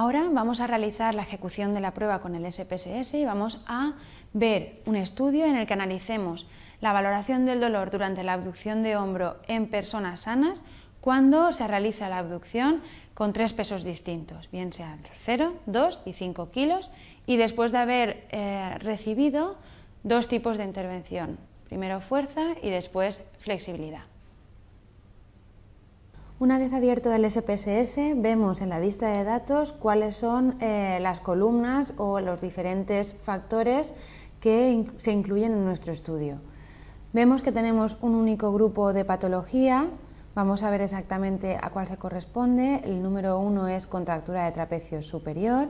Ahora vamos a realizar la ejecución de la prueba con el SPSS y vamos a ver un estudio en el que analicemos la valoración del dolor durante la abducción de hombro en personas sanas cuando se realiza la abducción con tres pesos distintos, bien sean 0, 2 y 5 kilos, y después de haber eh, recibido dos tipos de intervención, primero fuerza y después flexibilidad. Una vez abierto el SPSS, vemos en la vista de datos cuáles son eh, las columnas o los diferentes factores que se incluyen en nuestro estudio. Vemos que tenemos un único grupo de patología, vamos a ver exactamente a cuál se corresponde. El número uno es contractura de trapecio superior,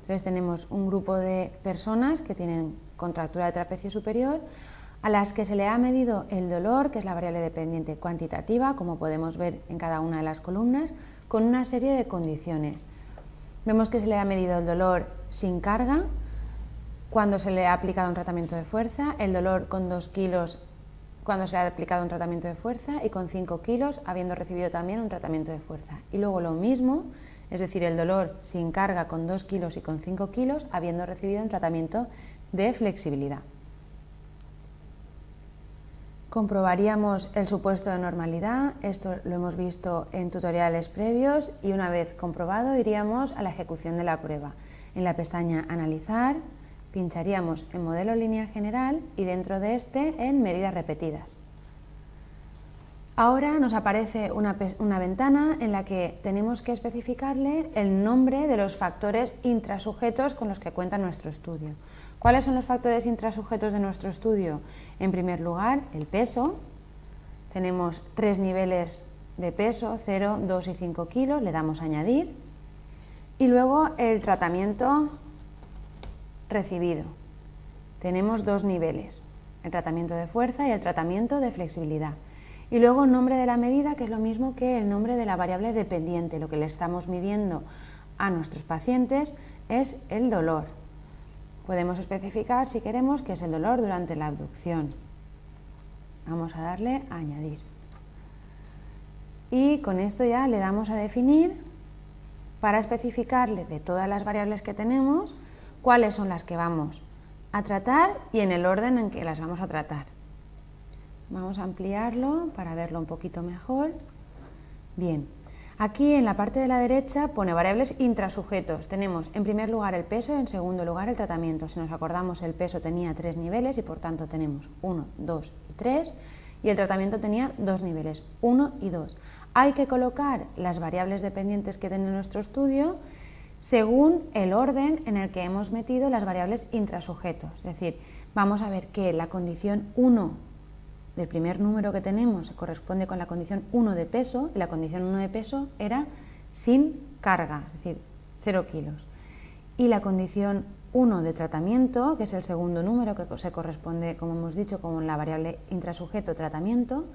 entonces tenemos un grupo de personas que tienen contractura de trapecio superior a las que se le ha medido el dolor, que es la variable dependiente cuantitativa, como podemos ver en cada una de las columnas, con una serie de condiciones. Vemos que se le ha medido el dolor sin carga, cuando se le ha aplicado un tratamiento de fuerza, el dolor con 2 kilos cuando se le ha aplicado un tratamiento de fuerza y con 5 kilos habiendo recibido también un tratamiento de fuerza. Y luego lo mismo, es decir, el dolor sin carga con 2 kilos y con 5 kilos habiendo recibido un tratamiento de flexibilidad. Comprobaríamos el supuesto de normalidad, esto lo hemos visto en tutoriales previos y una vez comprobado iríamos a la ejecución de la prueba. En la pestaña Analizar pincharíamos en Modelo Línea General y dentro de este en Medidas Repetidas. Ahora nos aparece una, ventana en la que tenemos que especificarle el nombre de los factores intrasujetos con los que cuenta nuestro estudio. ¿Cuáles son los factores intrasujetos de nuestro estudio? En primer lugar, el peso. Tenemos tres niveles de peso, 0, 2 y 5 kilos, le damos a añadir. Y luego el tratamiento recibido. Tenemos dos niveles, el tratamiento de fuerza y el tratamiento de flexibilidad. Y luego nombre de la medida, que es lo mismo que el nombre de la variable dependiente. Lo que le estamos midiendo a nuestros pacientes es el dolor. Podemos especificar, si queremos, que es el dolor durante la abducción. Vamos a darle a añadir. Y con esto ya le damos a definir para especificarle de todas las variables que tenemos cuáles son las que vamos a tratar y en el orden en que las vamos a tratar. Vamos a ampliarlo para verlo un poquito mejor. Bien, aquí en la parte de la derecha pone variables intrasujetos. Tenemos en primer lugar el peso y en segundo lugar el tratamiento. Si nos acordamos el peso tenía tres niveles y por tanto tenemos 1, 2 y 3 y el tratamiento tenía dos niveles, 1 y 2. Hay que colocar las variables dependientes que tiene nuestro estudio según el orden en el que hemos metido las variables intrasujetos. Es decir, vamos a ver que la condición 1 el primer número que tenemos corresponde con la condición 1 de peso, y la condición 1 de peso era sin carga, es decir, 0 kilos. Y la condición 1 de tratamiento, que es el segundo número que se corresponde, como hemos dicho, con la variable intrasujeto tratamiento,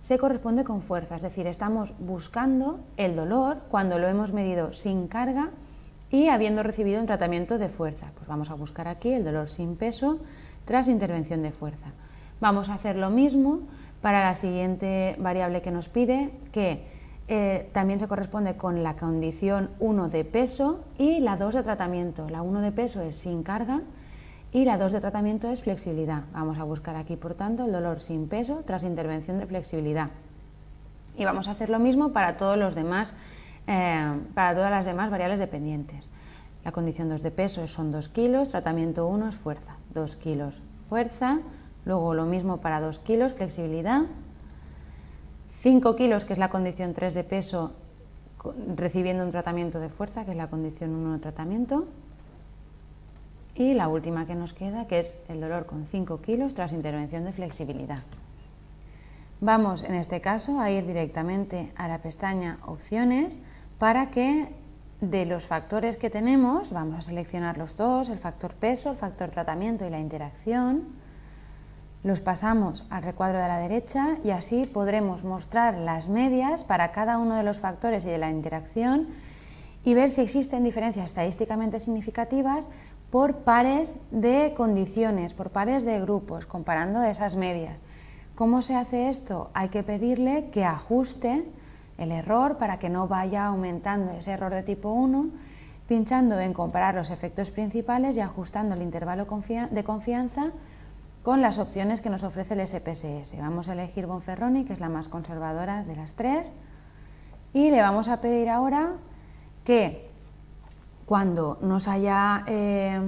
se corresponde con fuerza, es decir, estamos buscando el dolor cuando lo hemos medido sin carga y habiendo recibido un tratamiento de fuerza. Pues vamos a buscar aquí el dolor sin peso tras intervención de fuerza. Vamos a hacer lo mismo para la siguiente variable que nos pide, que eh, también se corresponde con la condición 1 de peso y la 2 de tratamiento. La 1 de peso es sin carga y la 2 de tratamiento es flexibilidad. Vamos a buscar aquí, por tanto, el dolor sin peso tras intervención de flexibilidad. Y vamos a hacer lo mismo para, todos eh, para todas las demás variables dependientes. La condición 2 de peso son 2 kilos, tratamiento 1 es fuerza. 2 kilos fuerza, Luego lo mismo para 2 kilos, flexibilidad. 5 kilos, que es la condición 3 de peso, recibiendo un tratamiento de fuerza, que es la condición 1 de tratamiento. Y la última que nos queda, que es el dolor con 5 kilos tras intervención de flexibilidad. Vamos, en este caso, a ir directamente a la pestaña Opciones para que de los factores que tenemos, vamos a seleccionar los dos, el factor peso, el factor tratamiento y la interacción. Los pasamos al recuadro de la derecha y así podremos mostrar las medias para cada uno de los factores y de la interacción y ver si existen diferencias estadísticamente significativas por pares de condiciones, por pares de grupos, comparando esas medias. ¿Cómo se hace esto? Hay que pedirle que ajuste el error para que no vaya aumentando ese error de tipo 1, pinchando en comparar los efectos principales y ajustando el intervalo de confianza con las opciones que nos ofrece el SPSS. Vamos a elegir Bonferroni, que es la más conservadora de las tres, y le vamos a pedir ahora que cuando nos haya eh,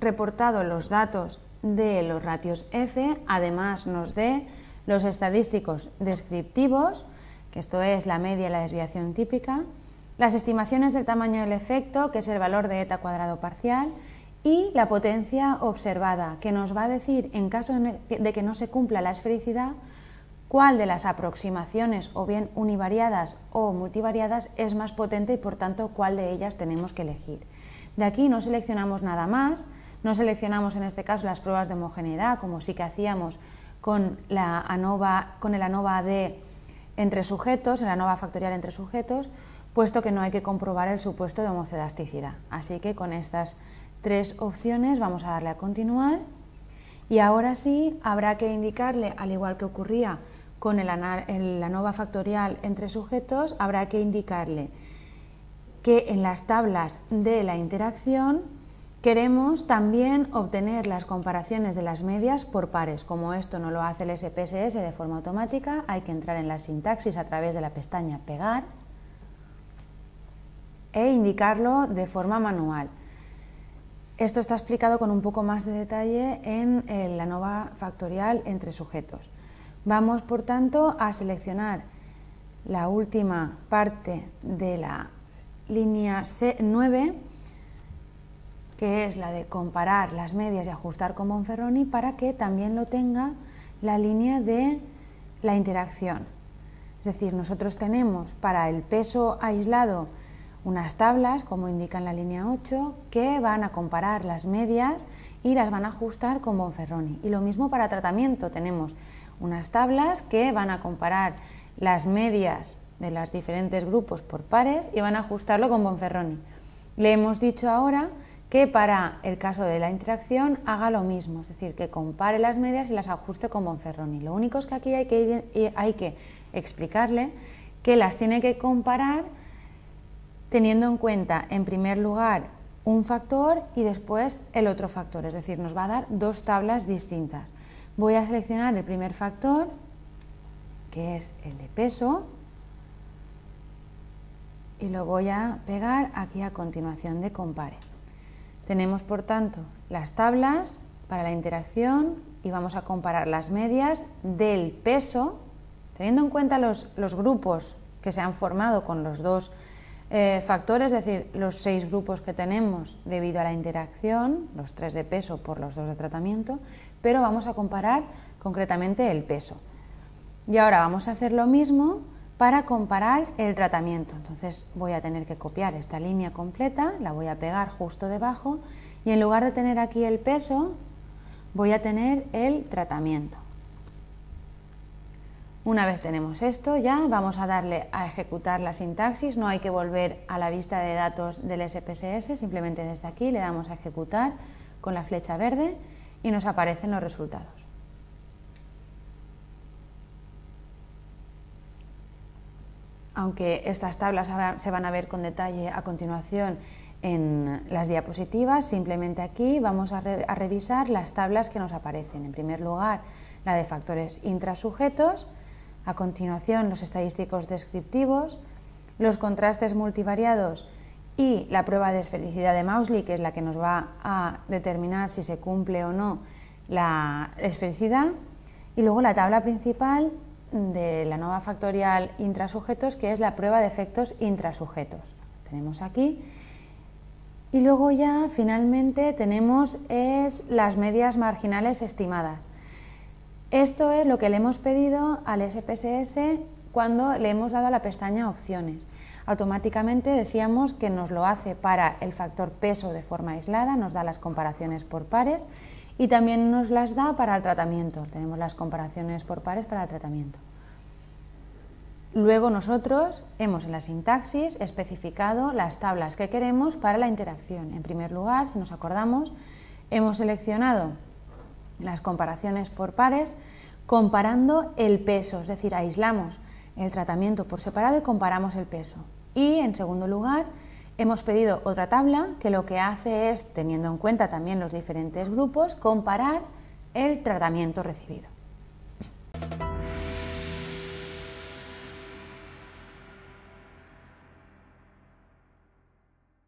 reportado los datos de los ratios F, además nos dé los estadísticos descriptivos, que esto es la media y la desviación típica, las estimaciones del tamaño del efecto, que es el valor de eta cuadrado parcial, y la potencia observada, que nos va a decir, en caso de que no se cumpla la esfericidad, cuál de las aproximaciones, o bien univariadas o multivariadas, es más potente y por tanto cuál de ellas tenemos que elegir. De aquí no seleccionamos nada más, no seleccionamos en este caso las pruebas de homogeneidad, como sí que hacíamos con, la ANOVA, con el ANOVA de entre sujetos, el ANOVA factorial entre sujetos, puesto que no hay que comprobar el supuesto de homocedasticidad. Así que con estas tres opciones vamos a darle a continuar y ahora sí habrá que indicarle, al igual que ocurría con la nova factorial entre sujetos, habrá que indicarle que en las tablas de la interacción queremos también obtener las comparaciones de las medias por pares. Como esto no lo hace el SPSS de forma automática, hay que entrar en la sintaxis a través de la pestaña Pegar e indicarlo de forma manual. Esto está explicado con un poco más de detalle en, la nueva factorial entre sujetos. Vamos, por tanto, a seleccionar la última parte de la línea 9 que es la de comparar las medias y ajustar con Monferroni, para que también lo tenga la línea de la interacción. Es decir, nosotros tenemos para el peso aislado unas tablas, como indica en la línea 8, que van a comparar las medias y las van a ajustar con Bonferroni. Y lo mismo para tratamiento, tenemos unas tablas que van a comparar las medias de los diferentes grupos por pares y van a ajustarlo con Bonferroni. Le hemos dicho ahora que para el caso de la interacción haga lo mismo, es decir, que compare las medias y las ajuste con Bonferroni. Lo único es que aquí hay que, hay que explicarle que las tiene que comparar teniendo en cuenta, en primer lugar, un factor y después el otro factor, es decir, nos va a dar dos tablas distintas. Voy a seleccionar el primer factor, que es el de peso, y lo voy a pegar aquí a continuación de compare. Tenemos, por tanto, las tablas para la interacción y vamos a comparar las medias del peso, teniendo en cuenta los, los grupos que se han formado con los dos eh, factores, es decir, los seis grupos que tenemos debido a la interacción, los tres de peso por los dos de tratamiento, pero vamos a comparar concretamente el peso. Y ahora vamos a hacer lo mismo para comparar el tratamiento. Entonces voy a tener que copiar esta línea completa, la voy a pegar justo debajo y en lugar de tener aquí el peso, voy a tener el tratamiento. Una vez tenemos esto ya, vamos a darle a ejecutar la sintaxis, no hay que volver a la vista de datos del SPSS, simplemente desde aquí le damos a ejecutar con la flecha verde y nos aparecen los resultados. Aunque estas tablas se van a ver con detalle a continuación en las diapositivas, simplemente aquí vamos a, revisar las tablas que nos aparecen. En primer lugar, la de factores intrasujetos, a continuación, los estadísticos descriptivos, los contrastes multivariados y la prueba de esfericidad de Mausley, que es la que nos va a determinar si se cumple o no la esfericidad. Y luego la tabla principal de la nueva factorial intrasujetos, que es la prueba de efectos intrasujetos. Tenemos aquí. Y luego ya finalmente tenemos es las medias marginales estimadas. Esto es lo que le hemos pedido al SPSS cuando le hemos dado a la pestaña opciones. Automáticamente decíamos que nos lo hace para el factor peso de forma aislada, nos da las comparaciones por pares y también nos las da para el tratamiento. Tenemos las comparaciones por pares para el tratamiento. Luego nosotros hemos en la sintaxis especificado las tablas que queremos para la interacción. En primer lugar, si nos acordamos, hemos seleccionado las comparaciones por pares, comparando el peso, es decir, aislamos el tratamiento por separado y comparamos el peso. Y en segundo lugar, hemos pedido otra tabla que lo que hace es, teniendo en cuenta también los diferentes grupos, comparar el tratamiento recibido.